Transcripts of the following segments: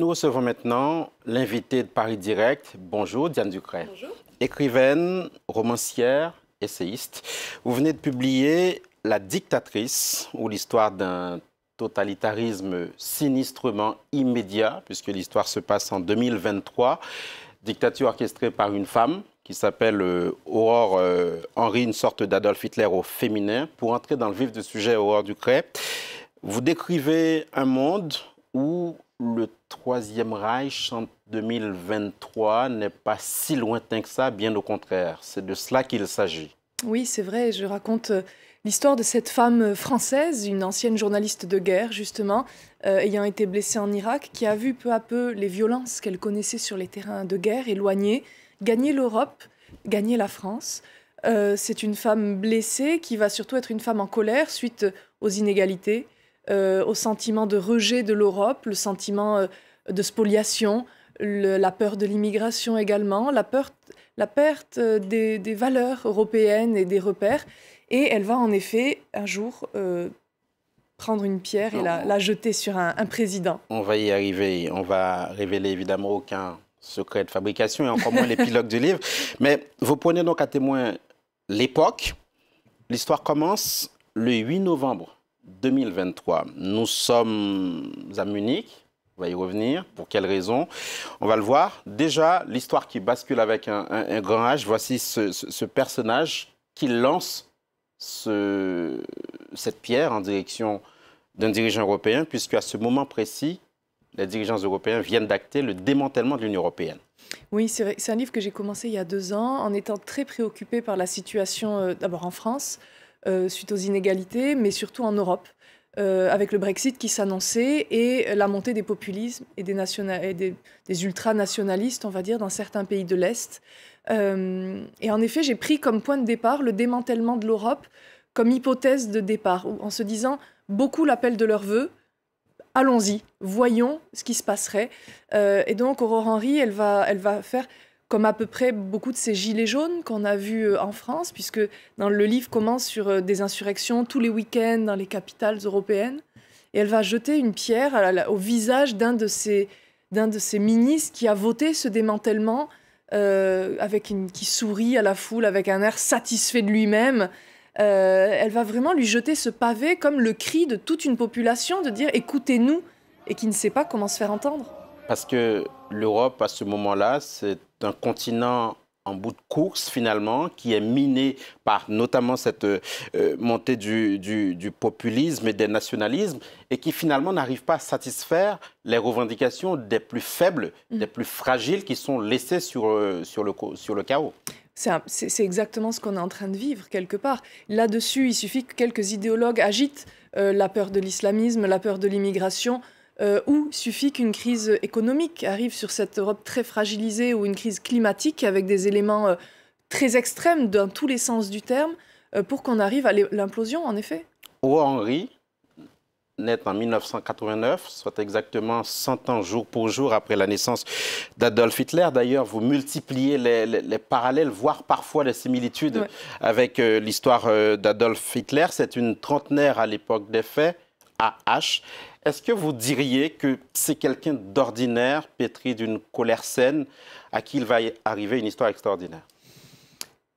Nous recevons maintenant l'invité de Paris Direct. Bonjour Diane Ducret. Bonjour. Écrivaine, romancière, essayiste. Vous venez de publier La dictatrice ou l'histoire d'un totalitarisme sinistrement immédiat, puisque l'histoire se passe en 2023. Dictature orchestrée par une femme qui s'appelle euh, Aurore euh, Henry, une sorte d'Adolf Hitler au féminin. Pour entrer dans le vif du sujet, Aurore Ducret, vous décrivez un monde où le Troisième Reich en 2023 n'est pas si lointain que ça, bien au contraire. C'est de cela qu'il s'agit. Oui, c'est vrai, je raconte euh, l'histoire de cette femme euh, française, une ancienne journaliste de guerre, justement, euh, ayant été blessée en Irak, qui a vu peu à peu les violences qu'elle connaissait sur les terrains de guerre éloignés, gagner l'Europe, gagner la France. c'est une femme blessée qui va surtout être une femme en colère suite aux inégalités, euh, au sentiment de rejet de l'Europe, le sentiment euh, de spoliation, la peur de l'immigration également, la, peur, la perte euh, des, valeurs européennes et des repères. Et elle va en effet un jour prendre une pierre et la, jeter sur un, un, président. On va y arriver. On va révéler évidemment aucun secret de fabrication et encore moins l'épilogue du livre. Mais vous prenez donc à témoin l'époque. L'histoire commence le 8 novembre 2023. Nous sommes à Munich. On va y revenir. Pour quelles raisons On va le voir. Déjà, l'histoire qui bascule avec un, grand âge, Voici ce, personnage qui lance ce, cette pierre en direction d'un dirigeant européen, puisque à ce moment précis, les dirigeants européens viennent d'acter le démantèlement de l'Union européenne. Oui, c'est un livre que j'ai commencé il y a deux ans en étant très préoccupé par la situation euh, d'abord en France, euh, suite aux inégalités, mais surtout en Europe. Euh, avec le Brexit qui s'annonçait et la montée des populismes et des, des, ultranationalistes, on va dire, dans certains pays de l'Est. Euh, et en effet, j'ai pris comme point de départ le démantèlement de l'Europe comme hypothèse de départ, en se disant, beaucoup l'appellent de leur vœu, allons-y, voyons ce qui se passerait. et donc, Aurore Henry, elle va, elle va faire comme à peu près beaucoup de ces gilets jaunes qu'on a vus euh, en France, puisque dans le livre commence sur euh, des insurrections tous les week-ends dans les capitales européennes. Et elle va jeter une pierre au visage d'un de ces d'un de ces ministres qui a voté ce démantèlement euh, avec qui sourit à la foule avec un air satisfait de lui-même. elle va vraiment lui jeter ce pavé comme le cri de toute une population de dire écoutez-nous et qui ne sait pas comment se faire entendre. Parce que l'Europe, à ce moment-là, c'est un continent en bout de course finalement, qui est miné par notamment cette euh, montée du, populisme et des nationalismes, et qui finalement n'arrive pas à satisfaire les revendications des plus faibles, mm. des plus fragiles qui sont laissés sur, euh, le, sur le chaos. C'est exactement ce qu'on est en train de vivre quelque part. Là-dessus, il suffit que quelques idéologues agitent euh, la peur de l'islamisme, la peur de l'immigration, euh, ou suffit qu'une crise économique arrive sur cette Europe très fragilisée ou une crise climatique avec des éléments euh, très extrêmes dans tous les sens du terme euh, pour qu'on arrive à l'implosion, en effet. O. Henry, naît en 1989, soit exactement 100 ans jour pour jour après la naissance d'Adolf Hitler. D'ailleurs, vous multipliez les, parallèles, voire parfois les similitudes avec l'histoire d'Adolf Hitler. C'est une trentenaire à l'époque des faits, AH. Est-ce que vous diriez que c'est quelqu'un d'ordinaire, pétri d'une colère saine, à qui il va arriver une histoire extraordinaire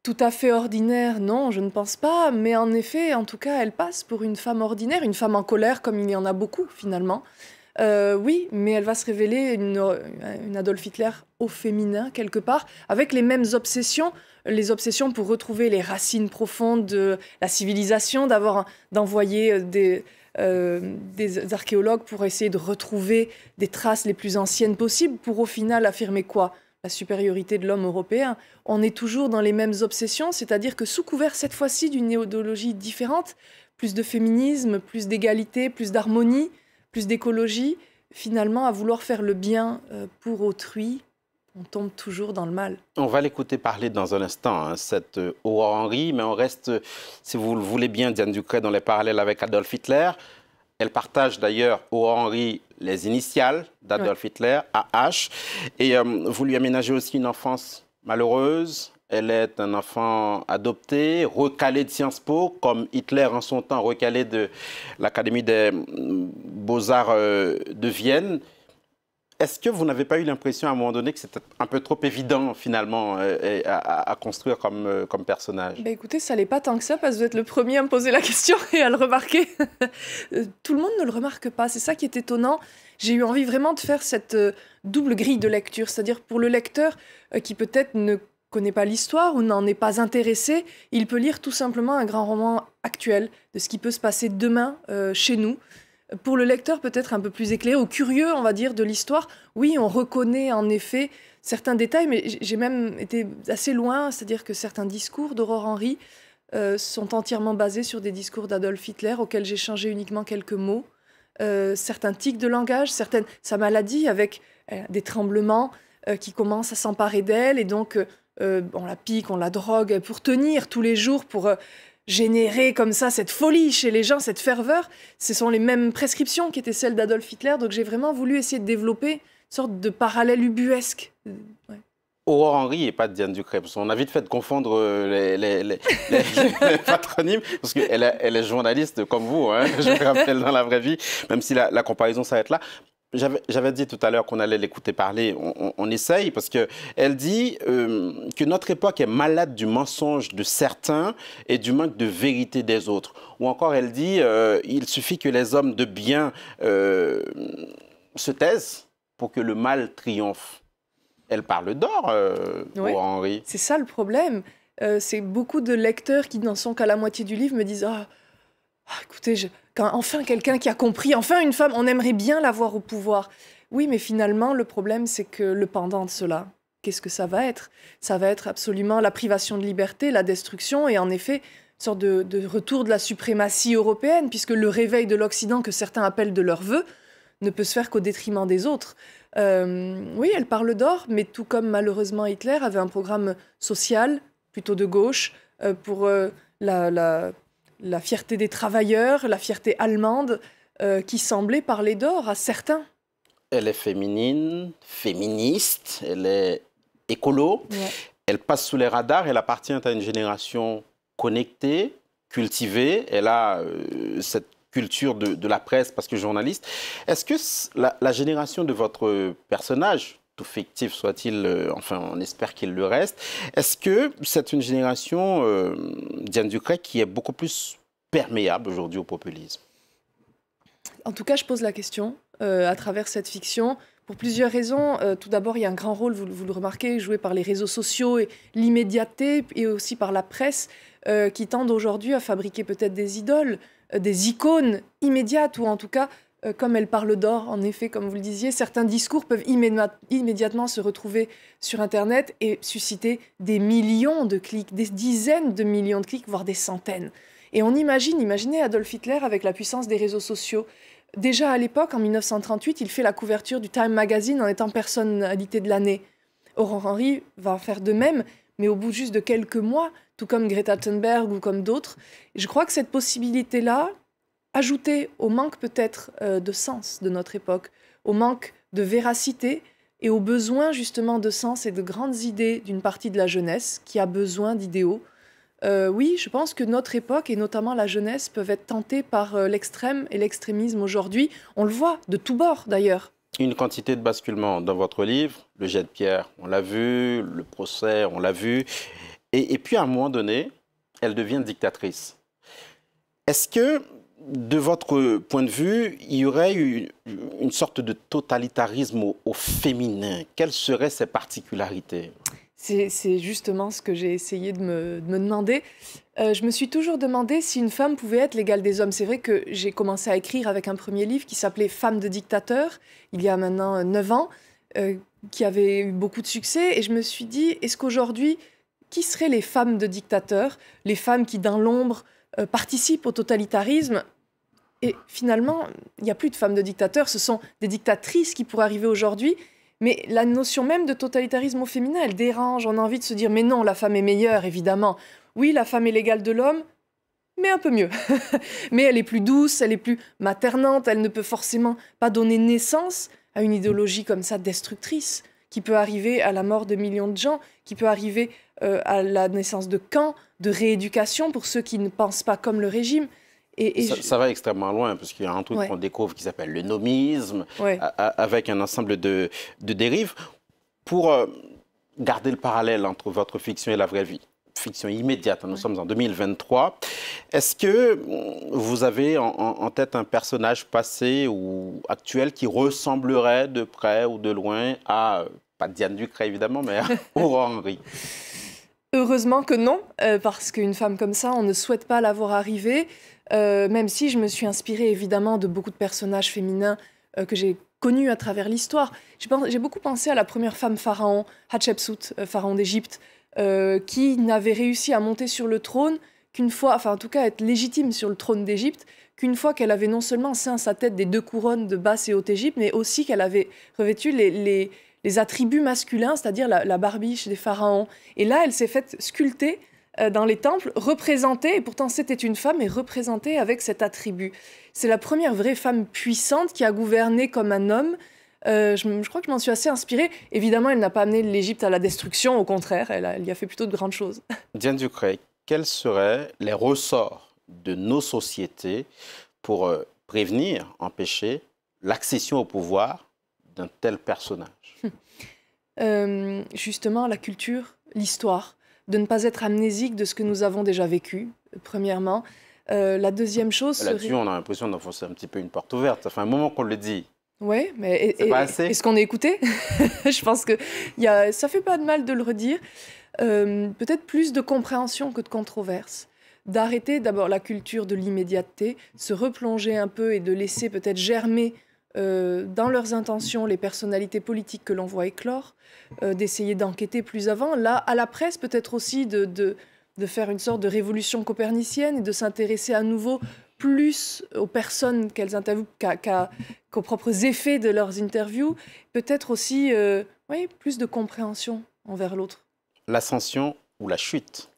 tout à fait ordinaire, non, je ne pense pas, mais en effet, en tout cas, elle passe pour une femme ordinaire, une femme en colère, comme il y en a beaucoup finalement. Euh, oui, mais elle va se révéler une, une Adolf Hitler au féminin, quelque part, avec les mêmes obsessions, les obsessions pour retrouver les racines profondes de la civilisation, d'avoir, d'envoyer euh, des, euh, des archéologues pour essayer de retrouver des traces les plus anciennes possibles pour au final affirmer quoi la supériorité de l'homme européen. On est toujours dans les mêmes obsessions, c'est-à-dire que sous couvert cette fois-ci d'une néodologie différente, plus de féminisme, plus d'égalité, plus d'harmonie, plus d'écologie, finalement à vouloir faire le bien euh, pour autrui on tombe toujours dans le mal. On va l'écouter parler dans un instant, hein, cette euh, Aurore Henry, mais on reste, euh, si vous le voulez bien, Diane Ducret, dans les parallèles avec Adolf Hitler. Elle partage d'ailleurs au Henri les initiales d'Adolf Hitler Hitler, AH. Et euh, vous lui aménagez aussi une enfance malheureuse. Elle est un enfant adopté, recalé de Sciences Po, comme Hitler en son temps recalé de l'Académie des hum, Beaux-Arts de Vienne. Est-ce que vous n'avez pas eu l'impression à un moment donné que c'était un peu trop évident finalement euh, à, construire comme, euh, comme personnage bah, Écoutez, ça n'est pas tant que ça parce que vous êtes le premier à me poser la question et à le remarquer. Euh, tout le monde ne le remarque pas, c'est ça qui est étonnant. J'ai eu envie vraiment de faire cette double grille de lecture, c'est-à-dire pour le lecteur qui peut-être ne connaît pas l'histoire ou n'en est pas intéressé, il peut lire tout simplement un grand roman actuel de ce qui peut se passer demain chez nous pour le lecteur peut-être un peu plus éclairé ou curieux, on va dire, de l'histoire, oui, on reconnaît en effet certains détails, mais j'ai même été assez loin, c'est-à-dire que certains discours d'Aurore Henry euh, sont entièrement basés sur des discours d'Adolf Hitler auxquels j'ai changé uniquement quelques mots, euh, certains tics de langage, certaines, sa maladie avec euh, des tremblements qui commencent à s'emparer d'elle, et donc on la pique, on la drogue pour tenir tous les jours, pour générer comme ça cette folie chez les gens, cette ferveur, ce sont les mêmes prescriptions qui étaient celles d'Adolf Hitler. Donc j'ai vraiment voulu essayer de développer une sorte de parallèle ubuesque. Aurore Henry et pas Diane Ducrebs. On a vite fait de confondre euh, les, patronymes, parce qu'elle elle est journaliste comme vous, hein. je le rappelle, dans la vraie vie, même si la, la comparaison s'arrête là. J'avais dit tout à l'heure qu'on allait l'écouter parler, on, essaye, parce qu'elle dit euh, que notre époque est malade du mensonge de certains et du manque de vérité des autres. Ou encore elle dit, euh, il suffit que les hommes de bien euh, se taisent pour que le mal triomphe. Elle parle d'or, pour Henri. C'est ça le problème. C'est beaucoup de lecteurs qui n'en sont qu'à la moitié du livre me disent... Ah, ah, écoutez, Quand, enfin quelqu'un qui a compris, enfin une femme, on aimerait bien l'avoir au pouvoir. Oui, mais finalement, le problème, c'est que le pendant de cela, qu'est-ce que ça va être Ça va être absolument la privation de liberté, la destruction, et en effet, une sorte de, retour de la suprématie européenne, puisque le réveil de l'Occident que certains appellent de leur vœu ne peut se faire qu'au détriment des autres. Euh, oui, elle parle d'or, mais tout comme malheureusement Hitler avait un programme social, plutôt de gauche, euh, pour euh, la la fierté des travailleurs, la fierté allemande, euh, qui semblait parler d'or à certains. Elle est féminine, féministe, elle est écolo, elle passe sous les radars, elle appartient à une génération connectée, cultivée, elle a euh, cette culture de, la presse parce que journaliste. Est-ce que la génération de votre personnage, tout fictif soit-il, euh, enfin on espère qu'il le reste. Est-ce que c'est une génération, euh, Diane Ducret, qui est beaucoup plus perméable aujourd'hui au populisme En tout cas, je pose la question euh, à travers cette fiction. Pour plusieurs raisons. tout d'abord, il y a un grand rôle, vous, vous, le remarquez, joué par les réseaux sociaux et l'immédiateté, et aussi par la presse, qui tendent aujourd'hui à fabriquer peut-être des idoles, des icônes immédiates, ou en tout cas euh, comme elle parle d'or, en effet, comme vous le disiez, certains discours peuvent immédiatement se retrouver sur Internet et susciter des millions de clics, des dizaines de millions de clics, voire des centaines. Et on imagine, imaginez Adolf Hitler avec la puissance des réseaux sociaux. Déjà à l'époque, en 1938, il fait la couverture du Time Magazine en étant personnalité de l'année. Aurore Henry va faire de même, mais au bout juste de quelques mois, tout comme Greta Thunberg ou comme d'autres. Je crois que cette possibilité-là, Ajouter au manque peut-être euh, de sens de notre époque, au manque de véracité et au besoin justement de sens et de grandes idées d'une partie de la jeunesse qui a besoin d'idéaux. Euh, oui, je pense que notre époque et notamment la jeunesse peuvent être tentées par euh, l'extrême et l'extrémisme aujourd'hui. On le voit de tous bords d'ailleurs. Une quantité de basculements dans votre livre, le jet de pierre, on l'a vu, le procès, on l'a vu. Et, et puis à un moment donné, elle devient dictatrice. Est-ce que de votre point de vue, il y aurait une, une sorte de totalitarisme au, féminin. Quelles seraient ses particularités C'est justement ce que j'ai essayé de me, demander. Euh, je me suis toujours demandé si une femme pouvait être l'égale des hommes. C'est vrai que j'ai commencé à écrire avec un premier livre qui s'appelait Femmes de dictateur, il y a maintenant 9 euh, ans, euh, qui avait eu beaucoup de succès. Et je me suis dit, est-ce qu'aujourd'hui, qui seraient les femmes de dictateurs Les femmes qui, dans l'ombre, participent au totalitarisme et finalement, il n'y a plus de femmes de dictateurs, ce sont des dictatrices qui pourraient arriver aujourd'hui. Mais la notion même de totalitarisme au féminin, elle dérange. On a envie de se dire, mais non, la femme est meilleure, évidemment. Oui, la femme est l'égale de l'homme, mais un peu mieux. mais elle est plus douce, elle est plus maternante, elle ne peut forcément pas donner naissance à une idéologie comme ça destructrice, qui peut arriver à la mort de millions de gens, qui peut arriver euh, à la naissance de camps, de rééducation pour ceux qui ne pensent pas comme le régime ça, va extrêmement loin, parce qu'il y a un truc qu'on découvre qui s'appelle le nomisme, avec un ensemble de, dérives. Pour euh, garder le parallèle entre votre fiction et la vraie vie, fiction immédiate, hein, nous sommes en 2023, est-ce que euh, vous avez en, tête un personnage passé ou actuel qui ressemblerait de près ou de loin à, euh, pas Diane Ducret évidemment, mais à Aurore Heureusement que non, parce qu'une femme comme ça, on ne souhaite pas la voir arriver. Euh, même si je me suis inspirée évidemment de beaucoup de personnages féminins euh, que j'ai connus à travers l'histoire. J'ai beaucoup pensé à la première femme pharaon, Hatshepsut, euh, pharaon d'Égypte, qui n'avait réussi à monter sur le trône qu'une fois, enfin en tout cas être légitime sur le trône d'Égypte, qu'une fois qu'elle avait non seulement ceint sa tête des deux couronnes de basse et haute Égypte, mais aussi qu'elle avait revêtu les, attributs masculins, c'est-à-dire la barbiche des pharaons. Et là, elle s'est faite sculpter euh, dans les temples, représentée, et pourtant c'était une femme, et représentée avec cet attribut. C'est la première vraie femme puissante qui a gouverné comme un homme. Euh, je, crois que je m'en suis assez inspirée. Évidemment, elle n'a pas amené l'Égypte à la destruction, au contraire, elle, a, y a fait plutôt de grandes choses. Diane Ducret, quels seraient les ressorts de nos sociétés pour euh, prévenir, empêcher l'accession au pouvoir d'un tel personnage Justement, la culture, l'histoire de ne pas être amnésique de ce que nous avons déjà vécu, premièrement. Euh, la deuxième chose. Là-dessus, on a l'impression d'enfoncer un petit peu une porte ouverte. Ça fait un moment qu'on le dit. Oui, mais est-ce qu'on est écouté Je pense que y a... ça fait pas de mal de le redire. Euh, peut-être plus de compréhension que de controverse d'arrêter d'abord la culture de l'immédiateté, se replonger un peu et de laisser peut-être germer euh, dans leurs intentions les personnalités politiques que l'on voit éclore, euh, d'essayer d'enquêter plus avant. Là, à la presse, peut-être aussi de, de, de, faire une sorte de révolution copernicienne et de s'intéresser à nouveau plus aux personnes qu'elles interviewent qu'aux propres effets de leurs interviews. Peut-être aussi euh, oui, plus de compréhension envers l'autre. L'ascension ou la chute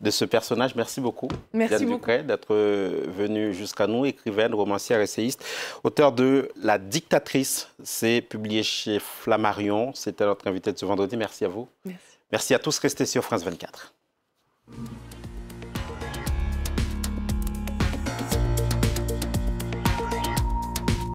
de ce personnage. Merci beaucoup, Merci d'être euh, venu jusqu'à nous, écrivaine, romancière, essayiste, auteur de La dictatrice. C'est publié chez Flammarion. C'était notre invité de ce vendredi. Merci à vous. Merci, Merci à tous. Restez sur France 24.